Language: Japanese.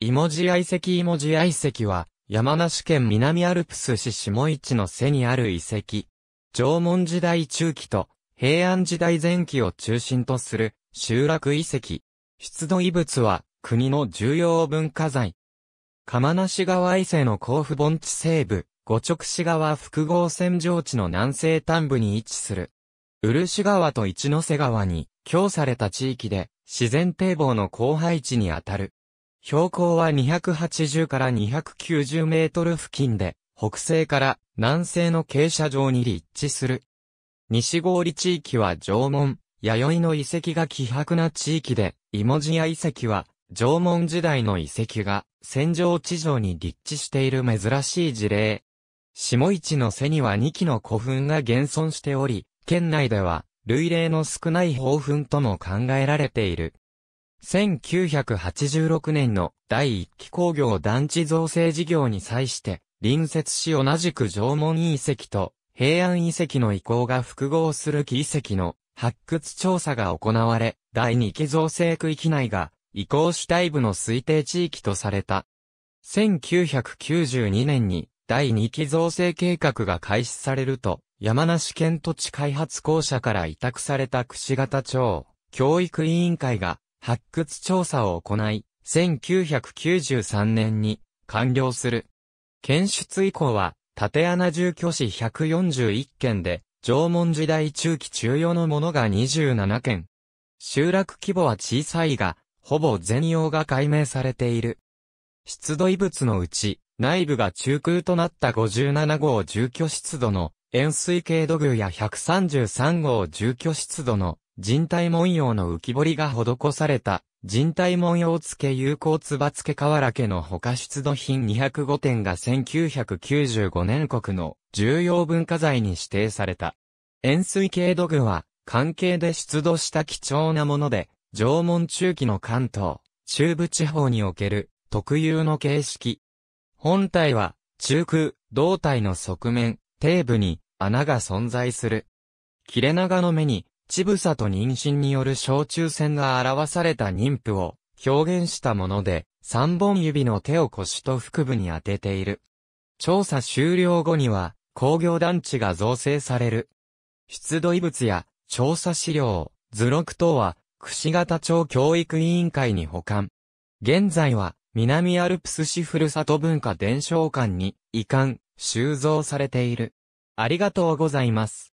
イモジ遺跡イモジ遺跡は、山梨県南アルプス市下市の背にある遺跡。縄文時代中期と平安時代前期を中心とする集落遺跡。出土遺物は国の重要文化財。釜梨川伊勢の甲府盆地西部、五直市川複合線上地の南西端部に位置する。漆川と一ノ瀬川に供された地域で自然堤防の荒廃地にあたる。標高は280から290メートル付近で、北西から南西の傾斜上に立地する。西郡地域は縄文、弥生の遺跡が希薄な地域で、イモジア遺跡は縄文時代の遺跡が戦場地上に立地している珍しい事例。下市の背には2基の古墳が現存しており、県内では類例の少ない宝墳とも考えられている。1986年の第一期工業団地造成事業に際して、隣接し同じく縄文遺跡と平安遺跡の遺構が複合する木遺跡の発掘調査が行われ、第2期造成区域内が遺構主体部の推定地域とされた。1992年に第2期造成計画が開始されると、山梨県土地開発公社から委託された串形町教育委員会が発掘調査を行い、1993年に完了する。検出以降は、縦穴住居市141件で、縄文時代中期中世のものが27件。集落規模は小さいが、ほぼ全容が解明されている。出土遺物のうち、内部が中空となった57号住居湿度の、円水系土偶や133号住居湿度の、人体文様の浮き彫りが施された、人体文様付有効つば付瓦家の他出土品205点が1995年国の重要文化財に指定された。円錐形土具は、関係で出土した貴重なもので、縄文中期の関東、中部地方における特有の形式。本体は、中空、胴体の側面、底部に穴が存在する。切れ長の目にちぶさと妊娠による小中線が表された妊婦を表現したもので、三本指の手を腰と腹部に当てている。調査終了後には、工業団地が造成される。出土遺物や調査資料、図録等は、串形町教育委員会に保管。現在は、南アルプス市ふるさと文化伝承館に移管、収蔵されている。ありがとうございます。